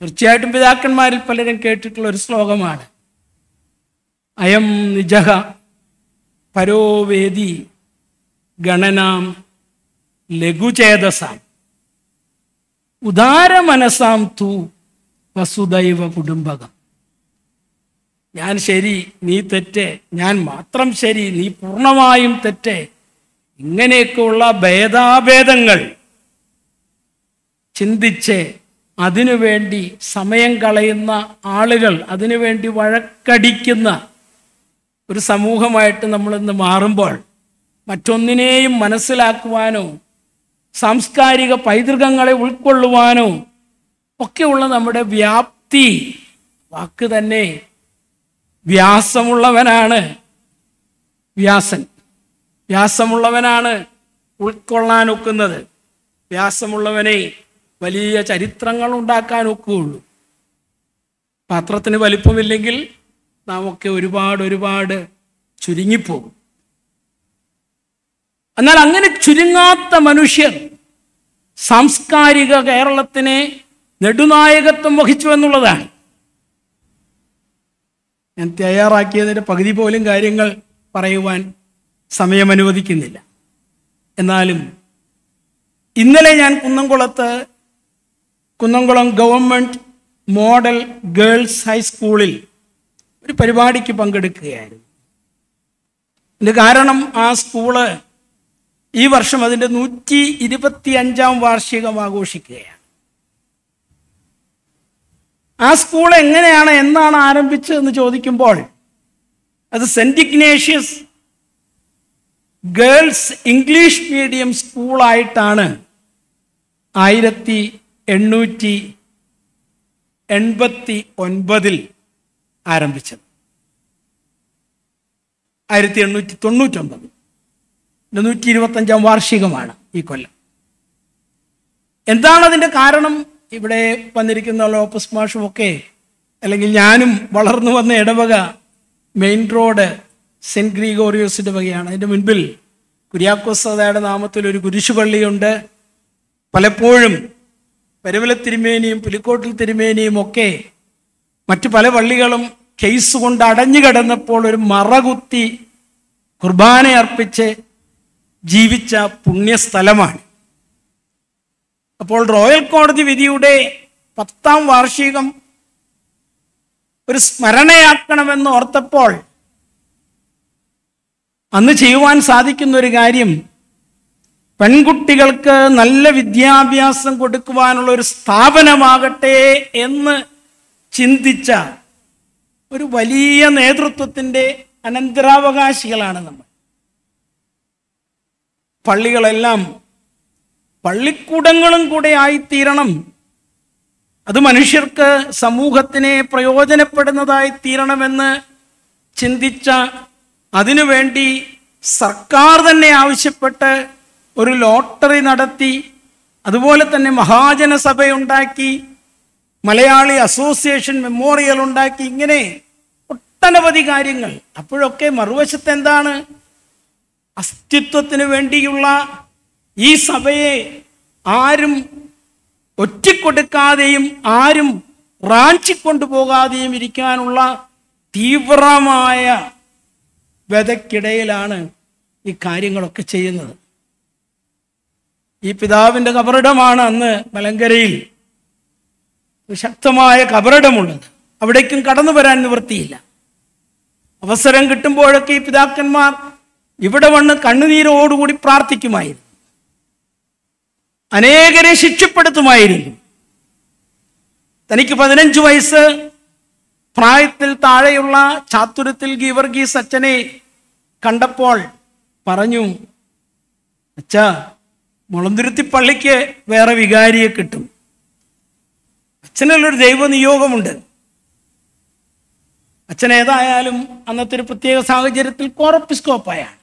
തീർച്ചയായിട്ടും പിതാക്കന്മാരിൽ പലരും കേട്ടിട്ടുള്ള ഒരു ശ്ലോകമാണ് അയം നിജഹ പരോവേദി ഗണനാം ലഘുചേതസാം ഉദാരമനസാം തൂ വസുദൈവ കുടുംബകം ഞാൻ ശരി നീ തെറ്റ് ഞാൻ മാത്രം ശരി നീ പൂർണ്ണമായും തെറ്റ് ഇങ്ങനെയൊക്കെയുള്ള ഭേദാഭേദങ്ങൾ ചിന്തിച്ച് അതിനുവേണ്ടി സമയം കളയുന്ന ആളുകൾ അതിനുവേണ്ടി വഴക്കടിക്കുന്ന ഒരു സമൂഹമായിട്ട് നമ്മളിന്ന് മാറുമ്പോൾ മറ്റൊന്നിനെയും മനസ്സിലാക്കുവാനോ സാംസ്കാരിക പൈതൃകങ്ങളെ ഉൾക്കൊള്ളുവാനോ ഒക്കെയുള്ള നമ്മുടെ വ്യാപ്തി വാക്ക് തന്നെ വ്യാസമുള്ളവനാണ് വ്യാസൻ വ്യാസമുള്ളവനാണ് ഉൾക്കൊള്ളാൻ ഒക്കുന്നത് വ്യാസമുള്ളവനെ വലിയ ചരിത്രങ്ങൾ ഉണ്ടാക്കാൻ ഒക്കുകയുള്ളൂ പാത്രത്തിന് വലിപ്പമില്ലെങ്കിൽ നാം ഒക്കെ ഒരുപാട് ഒരുപാട് ചുരുങ്ങിപ്പോകും എന്നാൽ അങ്ങനെ ചുരുങ്ങാത്ത മനുഷ്യർ സാംസ്കാരിക കേരളത്തിനെ നെടുനായകത്വം വഹിച്ചു എന്നുള്ളതാണ് ഞാൻ തയ്യാറാക്കിയതിൻ്റെ പകുതി പോലും കാര്യങ്ങൾ പറയുവാൻ സമയം അനുവദിക്കുന്നില്ല എന്നാലും ഇന്നലെ ഞാൻ കുന്നംകുളത്ത് കുന്നംകുളം ഗവൺമെൻറ് മോഡൽ ഗേൾസ് ഹൈസ്കൂളിൽ ഒരു പരിപാടിക്ക് പങ്കെടുക്കുകയായിരുന്നു അതിൻ്റെ കാരണം ആ സ്കൂള് ഈ വർഷം അതിൻ്റെ നൂറ്റി ഇരുപത്തി അഞ്ചാം വാർഷികം ആഘോഷിക്കുകയാണ് ആ സ്കൂൾ എങ്ങനെയാണ് എന്നാണ് ആരംഭിച്ചത് എന്ന് ചോദിക്കുമ്പോൾ അത് saint Ignatius girls English medium സ്കൂളായിട്ടാണ് ആയിരത്തി എണ്ണൂറ്റി എൺപത്തി ഒൻപതിൽ ആരംഭിച്ചത് ആയിരത്തി എണ്ണൂറ്റി തൊണ്ണൂറ്റൊമ്പത് നൂറ്റി ഇരുപത്തഞ്ചാം വാർഷികമാണ് ഈ കൊല്ലം എന്താണ് അതിൻ്റെ കാരണം ഇവിടെ വന്നിരിക്കുന്ന ലോപ്പസ് മാഷും ഒക്കെ അല്ലെങ്കിൽ ഞാനും വളർന്നു വന്ന ഇടവക മെയിൻ റോഡ് സെൻറ്റ് ഗ്രീഗോറിയോസിൻ്റെ വകയാണ് അതിൻ്റെ മുൻപിൽ കുര്യാക്കോസ് നാമത്തിൽ ഒരു കുരിശുപള്ളിയുണ്ട് പലപ്പോഴും പരുവല തിരുമേനിയും പുലിക്കോട്ടിൽ തിരുമേനിയും ഒക്കെ മറ്റു പല പള്ളികളും കേസ് കൊണ്ട് അടഞ്ഞു കിടന്നപ്പോൾ ഒരു മറകുത്തി കുർബാന അർപ്പിച്ച് ജീവിച്ച പുണ്യസ്ഥലമാണ് അപ്പോൾ റോയൽ കോടതി വിധിയുടെ പത്താം വാർഷികം ഒരു സ്മരണയാക്കണമെന്ന് ഓർത്തപ്പോൾ അന്ന് ചെയ്യുവാൻ സാധിക്കുന്ന ഒരു കാര്യം പെൺകുട്ടികൾക്ക് നല്ല വിദ്യാഭ്യാസം കൊടുക്കുവാനുള്ള ഒരു സ്ഥാപനമാകട്ടെ എന്ന് ചിന്തിച്ച ഒരു വലിയ നേതൃത്വത്തിൻ്റെ അനന്തരാവകാശികളാണ് നമ്മൾ പള്ളികളെല്ലാം പള്ളിക്കൂടങ്ങളും കൂടെ ആയിത്തീരണം അത് മനുഷ്യർക്ക് സമൂഹത്തിനെ പ്രയോജനപ്പെടുന്നതായി തീരണമെന്ന് ചിന്തിച്ച അതിനുവേണ്ടി സർക്കാർ തന്നെ ആവശ്യപ്പെട്ട് ഒരു ലോട്ടറി നടത്തി അതുപോലെ തന്നെ മഹാജനസഭയുണ്ടാക്കി മലയാളി അസോസിയേഷൻ മെമ്മോറിയൽ ഉണ്ടാക്കി ഇങ്ങനെ ഒട്ടനവധി കാര്യങ്ങൾ അപ്പോഴൊക്കെ മറുവശത്ത് എന്താണ് അസ്തിത്വത്തിന് വേണ്ടിയുള്ള ഈ സഭയെ ആരും ഒറ്റക്കൊടുക്കാതെയും ആരും റാഞ്ചിക്കൊണ്ടുപോകാതെയും ഇരിക്കാനുള്ള തീവ്രമായ വിതക്കിടയിലാണ് ഈ കാര്യങ്ങളൊക്കെ ചെയ്യുന്നത് ഈ പിതാവിൻ്റെ കബറിടമാണ് അന്ന് മലങ്കരയിൽ ശക്തമായ കബറിടമുള്ളത് അവിടേക്കും കടന്നു വരാൻ നിവൃത്തിയില്ല അവസരം കിട്ടുമ്പോഴൊക്കെ ഈ പിതാക്കന്മാർ ഇവിടെ വന്ന് കണ്ണുനീരോടുകൂടി പ്രാർത്ഥിക്കുമായിരുന്നു അനേകരെ ശിക്ഷപ്പെടുത്തുമായിരിക്കും തനിക്ക് പതിനഞ്ച് വയസ്സ് പ്രായത്തിൽ താഴെയുള്ള ചാത്തുരത്തിൽ ഗീവർഗീസ് അച്ഛനെ കണ്ടപ്പോൾ പറഞ്ഞു അച്ഛ മുളന്തുരുത്തി പള്ളിക്ക് വേറെ വികാരിയെ കിട്ടും അച്ഛനുള്ളൊരു ദൈവനിയോഗമുണ്ട് അച്ഛൻ ഏതായാലും അന്നത്തെ ഒരു പ്രത്യേക സാഹചര്യത്തിൽ കോറപ്പിസ്കോപ്പായാണ്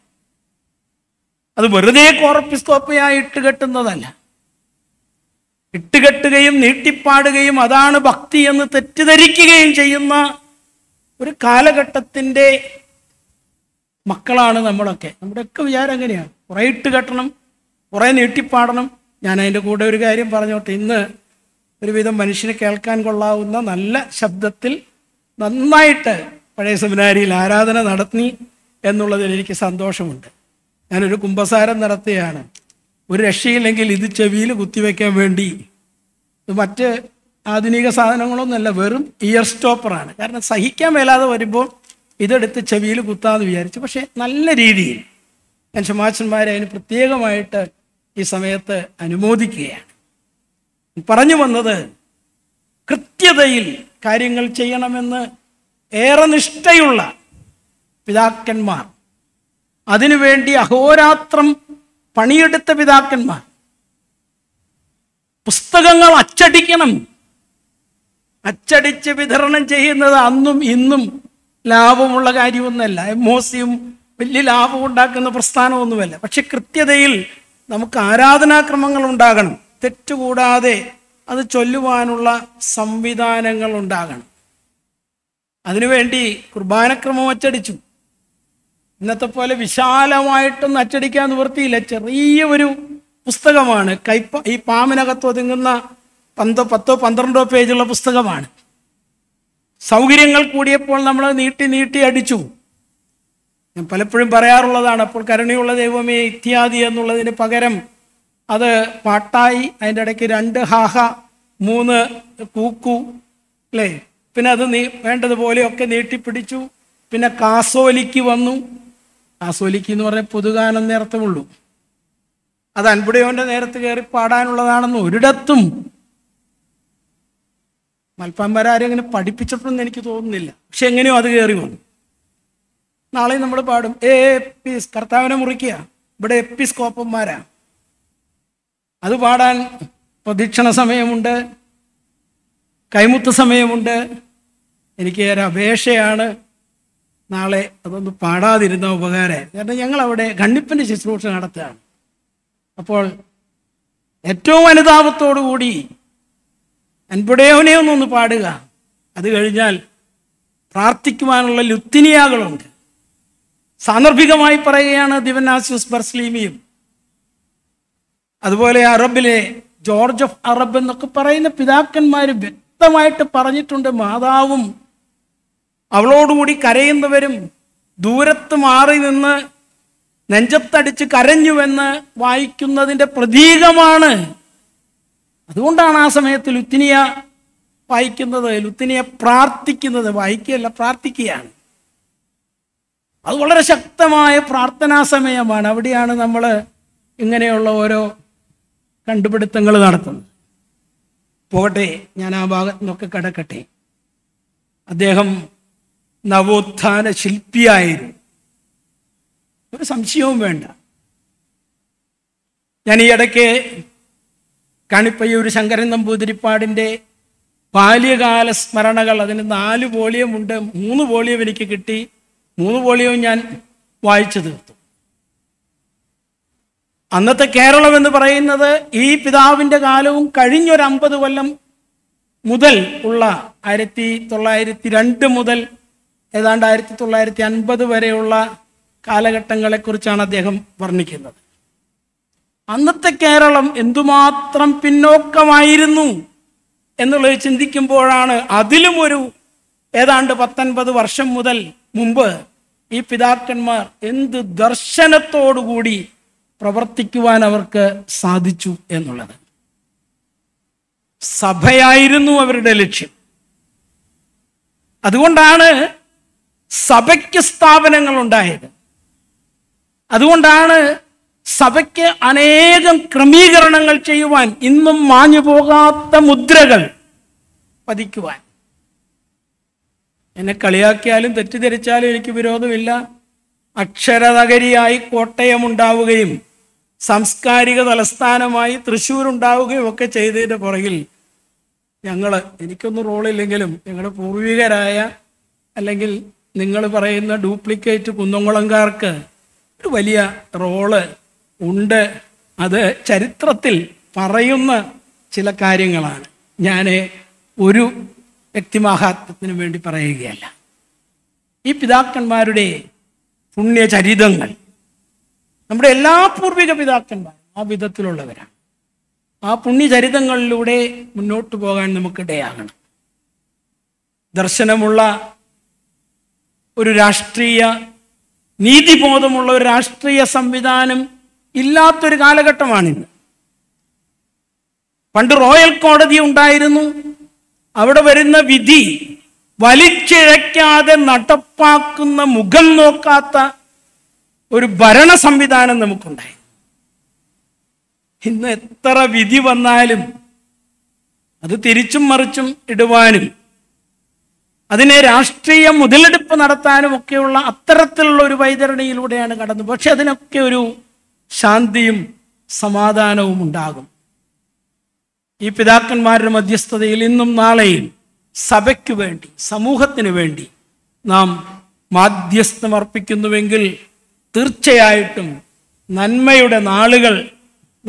അത് വെറുതെ കോറപ്പിസ്കോപ്പയായി കെട്ടുന്നതല്ല ഇട്ടുകെട്ടുകയും നീട്ടിപ്പാടുകയും അതാണ് ഭക്തി എന്ന് തെറ്റിദ്ധരിക്കുകയും ചെയ്യുന്ന ഒരു കാലഘട്ടത്തിൻ്റെ മക്കളാണ് നമ്മളൊക്കെ നമ്മുടെയൊക്കെ വിചാരം അങ്ങനെയാണ് കുറേ ഇട്ട് കെട്ടണം കുറേ നീട്ടിപ്പാടണം ഞാൻ അതിൻ്റെ കൂടെ ഒരു കാര്യം പറഞ്ഞോട്ടെ ഇന്ന് ഒരുവിധം മനുഷ്യന് കേൾക്കാൻ കൊള്ളാവുന്ന നല്ല ശബ്ദത്തിൽ നന്നായിട്ട് പഴയ സെമിനാരിയിൽ ആരാധന നടത്തി എന്നുള്ളതിൽ എനിക്ക് സന്തോഷമുണ്ട് ഞാനൊരു കുംഭസാരം നടത്തുകയാണ് ഒരു രക്ഷയില്ലെങ്കിൽ ഇത് ചെവിയിൽ കുത്തിവെക്കാൻ വേണ്ടി മറ്റ് ആധുനിക സാധനങ്ങളൊന്നുമല്ല വെറും ഇയർ സ്റ്റോപ്പറാണ് കാരണം സഹിക്കാൻ മേലാതെ വരുമ്പോൾ ഇതെടുത്ത് ചെവിയിൽ കുത്താമെന്ന് വിചാരിച്ചു പക്ഷേ നല്ല രീതിയിൽ ഞാൻ ക്ഷമാശന്മാരെ അതിന് പ്രത്യേകമായിട്ട് ഈ സമയത്ത് അനുമോദിക്കുകയാണ് പറഞ്ഞു വന്നത് കൃത്യതയിൽ കാര്യങ്ങൾ ചെയ്യണമെന്ന് ഏറെ നിഷ്ഠയുള്ള പിതാക്കന്മാർ അതിനുവേണ്ടി അഹോരാത്രം പണിയെടുത്ത പിതാക്കന്മാർ പുസ്തകങ്ങൾ അച്ചടിക്കണം അച്ചടിച്ച് വിതരണം ചെയ്യുന്നത് അന്നും ഇന്നും ലാഭമുള്ള കാര്യമൊന്നുമല്ല സിയും വലിയ ലാഭം ഉണ്ടാക്കുന്ന പ്രസ്ഥാനമൊന്നുമല്ല പക്ഷെ കൃത്യതയിൽ നമുക്ക് ആരാധനാക്രമങ്ങൾ ഉണ്ടാകണം തെറ്റുകൂടാതെ അത് ചൊല്ലുവാനുള്ള സംവിധാനങ്ങൾ ഉണ്ടാകണം അതിനുവേണ്ടി കുർബാനക്രമം അച്ചടിച്ചു ഇന്നത്തെ പോലെ വിശാലമായിട്ടൊന്നും അച്ചടിക്കാൻ നിവൃത്തിയില്ല ചെറിയ ഒരു പുസ്തകമാണ് കൈപ്പ ഈ പാമ്പിനകത്ത് ഒതുങ്ങുന്ന പന്തോ പത്തോ പന്ത്രണ്ടോ പേജുള്ള പുസ്തകമാണ് സൗകര്യങ്ങൾ കൂടിയപ്പോൾ നമ്മൾ നീട്ടി നീട്ടി അടിച്ചു ഞാൻ പലപ്പോഴും പറയാറുള്ളതാണ് അപ്പോൾ കരുണയുള്ള ദൈവമേ ഇത്യാദി എന്നുള്ളതിന് പകരം അത് പാട്ടായി അതിൻ്റെ ഇടയ്ക്ക് രണ്ട് ഹാഹ മൂന്ന് കൂക്കു അല്ലേ പിന്നെ അത് നീ വേണ്ടതുപോലെയൊക്കെ നീട്ടിപ്പിടിച്ചു പിന്നെ കാസോലിക്ക് വന്നു ആസ്വലിക്ക് എന്ന് പറഞ്ഞ പുതുഗാനം നേരത്തമുള്ളൂ അത് അൻപുടയോന്റെ നേരത്ത് കയറി പാടാനുള്ളതാണെന്ന് ഒരിടത്തും മൽപ്പാമ്പരാരും അങ്ങനെ പഠിപ്പിച്ചിട്ടുണ്ടെന്ന് എനിക്ക് തോന്നുന്നില്ല പക്ഷെ എങ്ങനെയോ അത് കയറി വന്നു നാളെ നമ്മൾ പാടും ഏ എപ്പീസ് കർത്താവിനെ മുറിക്കുക ഇവിടെ എപ്പിസ്കോപ്പന്മാരാ അത് പാടാൻ പ്രദീക്ഷണ സമയമുണ്ട് കൈമുത്ത് സമയമുണ്ട് എനിക്ക് ഒരു അപേക്ഷയാണ് നാളെ അതൊന്ന് പാടാതിരുന്ന ഉപകാരം കാരണം അവിടെ കണ്ണിപ്പൻ്റെ ശുശ്രൂഷ നടത്തുകയാണ് അപ്പോൾ ഏറ്റവും അനുതാപത്തോടുകൂടി അൻപുടേവനെ ഒന്നൊന്ന് പാടുക അത് കഴിഞ്ഞാൽ പ്രാർത്ഥിക്കുവാനുള്ള ലുത്തിനിയാകളുണ്ട് സാന്ദർഭികമായി പറയുകയാണ് ദിവനാസ്യൂസ് ബർസ്ലീമിയും അതുപോലെ അറബിലെ ജോർജ് ഓഫ് അറബ് എന്നൊക്കെ പറയുന്ന പിതാക്കന്മാർ വ്യക്തമായിട്ട് പറഞ്ഞിട്ടുണ്ട് മാതാവും അവളോടുകൂടി കരയുന്നവരും ദൂരത്ത് മാറി നിന്ന് നെഞ്ചത്തടിച്ച് കരഞ്ഞുവെന്ന് വായിക്കുന്നതിൻ്റെ പ്രതീകമാണ് അതുകൊണ്ടാണ് ആ സമയത്ത് ലുത്തിനിയ വായിക്കുന്നത് ലുത്തിനിയ പ്രാർത്ഥിക്കുന്നത് വായിക്കുകയല്ല പ്രാർത്ഥിക്കുകയാണ് അത് വളരെ ശക്തമായ പ്രാർത്ഥനാ സമയമാണ് അവിടെയാണ് നമ്മൾ ഇങ്ങനെയുള്ള ഓരോ കണ്ടുപിടുത്തങ്ങൾ നടത്തുന്നത് പോകട്ടെ ഞാൻ ആ ഭാഗത്തു കടക്കട്ടെ അദ്ദേഹം നവോത്ഥാന ശില്പിയായിരുന്നു ഒരു സംശയവും വേണ്ട ഞാൻ ഈ ഇടയ്ക്ക് കണിപ്പയ്യൂർ ശങ്കരൻ നമ്പൂതിരിപ്പാടിൻ്റെ ബാല്യകാല സ്മരണകൾ അതിന് നാല് വോളിയം ഉണ്ട് മൂന്ന് വോളിയം എനിക്ക് കിട്ടി മൂന്ന് വോളിയവും ഞാൻ വായിച്ചു തീർത്തു അന്നത്തെ കേരളം എന്ന് പറയുന്നത് ഈ പിതാവിൻ്റെ കാലവും കഴിഞ്ഞൊരു അമ്പത് കൊല്ലം മുതൽ ഉള്ള ആയിരത്തി തൊള്ളായിരത്തി രണ്ട് മുതൽ ഏതാണ്ട് ആയിരത്തി തൊള്ളായിരത്തി അൻപത് വരെയുള്ള കാലഘട്ടങ്ങളെക്കുറിച്ചാണ് അദ്ദേഹം വർണ്ണിക്കുന്നത് അന്നത്തെ കേരളം എന്തുമാത്രം പിന്നോക്കമായിരുന്നു എന്നുള്ളത് ചിന്തിക്കുമ്പോഴാണ് അതിലും ഒരു ഏതാണ്ട് പത്തൊൻപത് വർഷം മുതൽ മുമ്പ് ഈ പിതാക്കന്മാർ എന്ത് ദർശനത്തോടുകൂടി പ്രവർത്തിക്കുവാൻ അവർക്ക് സാധിച്ചു എന്നുള്ളത് സഭയായിരുന്നു അവരുടെ ലക്ഷ്യം അതുകൊണ്ടാണ് സഭയ്ക്ക് സ്ഥാപനങ്ങൾ ഉണ്ടായത് അതുകൊണ്ടാണ് സഭയ്ക്ക് അനേകം ക്രമീകരണങ്ങൾ ചെയ്യുവാൻ ഇന്നും മാഞ്ഞു പോകാത്ത മുദ്രകൾ പതിക്കുവാൻ എന്നെ കളിയാക്കിയാലും തെറ്റിദ്ധരിച്ചാലും എനിക്ക് വിരോധമില്ല അക്ഷരനഗരിയായി കോട്ടയം ഉണ്ടാവുകയും സാംസ്കാരിക തലസ്ഥാനമായി തൃശ്ശൂർ ഉണ്ടാവുകയും ഒക്കെ ചെയ്തതിൻ്റെ പുറകിൽ ഞങ്ങൾ എനിക്കൊന്നും റോളില്ലെങ്കിലും ഞങ്ങളുടെ പൂർവികരായ അല്ലെങ്കിൽ നിങ്ങൾ പറയുന്ന ഡ്യൂപ്ലിക്കേറ്റ് കുന്നംകുളങ്കാർക്ക് ഒരു വലിയ റോള് ഉണ്ട് അത് ചരിത്രത്തിൽ പറയുന്ന ചില കാര്യങ്ങളാണ് ഞാൻ ഒരു വ്യക്തിമാഹാത്മ്യത്തിന് വേണ്ടി പറയുകയല്ല ഈ പിതാക്കന്മാരുടെ പുണ്യചരിതങ്ങൾ നമ്മുടെ എല്ലാ പൂർവിക പിതാക്കന്മാരും ആ വിധത്തിലുള്ളവരാണ് ആ പുണ്യചരിതങ്ങളിലൂടെ മുന്നോട്ട് പോകാൻ നമുക്ക് ദർശനമുള്ള ഒരു രാഷ്ട്രീയ നീതിബോധമുള്ള ഒരു രാഷ്ട്രീയ സംവിധാനം ഇല്ലാത്തൊരു കാലഘട്ടമാണിന്ന് പണ്ട് റോയൽ കോടതി ഉണ്ടായിരുന്നു അവിടെ വരുന്ന വിധി വലിച്ചിഴയ്ക്കാതെ നടപ്പാക്കുന്ന മുഖം നോക്കാത്ത ഒരു ഭരണ സംവിധാനം നമുക്കുണ്ടായി ഇന്ന് എത്ര വിധി വന്നാലും അത് തിരിച്ചും മറിച്ചും ഇടുവാനും അതിനെ രാഷ്ട്രീയ മുതലെടുപ്പ് നടത്താനും ഒക്കെയുള്ള അത്തരത്തിലുള്ള ഒരു വൈതരണിയിലൂടെയാണ് കടന്നു പക്ഷെ അതിനൊക്കെ ഒരു ശാന്തിയും സമാധാനവും ഉണ്ടാകും ഈ പിതാക്കന്മാരുടെ മധ്യസ്ഥതയിൽ ഇന്നും നാളെയും സഭയ്ക്ക് വേണ്ടി സമൂഹത്തിന് വേണ്ടി നാം മാധ്യസ്ഥം തീർച്ചയായിട്ടും നന്മയുടെ നാളുകൾ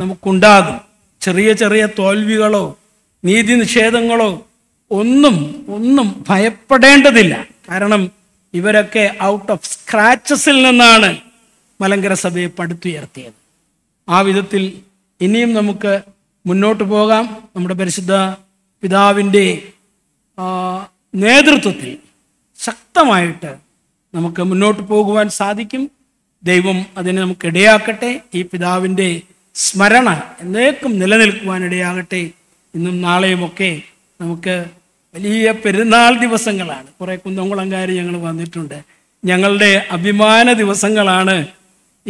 നമുക്കുണ്ടാകും ചെറിയ ചെറിയ തോൽവികളോ നീതി നിഷേധങ്ങളോ ഒന്നും ഒന്നും ഭയപ്പെടേണ്ടതില്ല കാരണം ഇവരൊക്കെ ഔട്ട് ഓഫ് സ്ക്രാച്ചസിൽ നിന്നാണ് മലങ്കര സഭയെ പടുത്തുയർത്തിയത് ആ വിധത്തിൽ ഇനിയും നമുക്ക് മുന്നോട്ട് പോകാം നമ്മുടെ പരിശുദ്ധ പിതാവിൻ്റെ നേതൃത്വത്തിൽ ശക്തമായിട്ട് നമുക്ക് മുന്നോട്ട് പോകുവാൻ സാധിക്കും ദൈവം അതിനെ നമുക്ക് ഇടയാക്കട്ടെ ഈ പിതാവിൻ്റെ സ്മരണ എന്നേക്കും നിലനിൽക്കുവാൻ ഇടയാകട്ടെ ഇന്നും നാളെയുമൊക്കെ നമുക്ക് വലിയ പെരുന്നാൾ ദിവസങ്ങളാണ് കുറേ കുന്നംകുളംകാർ ഞങ്ങൾ വന്നിട്ടുണ്ട് ഞങ്ങളുടെ അഭിമാന ദിവസങ്ങളാണ്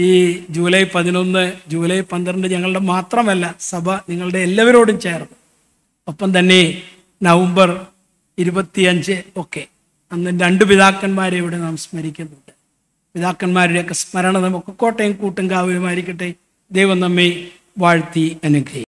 ഈ ജൂലൈ പതിനൊന്ന് ജൂലൈ പന്ത്രണ്ട് ഞങ്ങളുടെ മാത്രമല്ല സഭ നിങ്ങളുടെ എല്ലാവരോടും ചേർന്ന് ഒപ്പം തന്നെ നവംബർ ഇരുപത്തിയഞ്ച് ഒക്കെ അന്ന് രണ്ട് പിതാക്കന്മാരെ ഇവിടെ നാം സ്മരിക്കുന്നുണ്ട് പിതാക്കന്മാരുടെയൊക്കെ സ്മരണ നമുക്ക് കോട്ടയം കൂട്ടും കാവലുമായിരിക്കട്ടെ ദൈവം നമ്മെ വാഴ്ത്തി അനുഗ്രഹിക്കും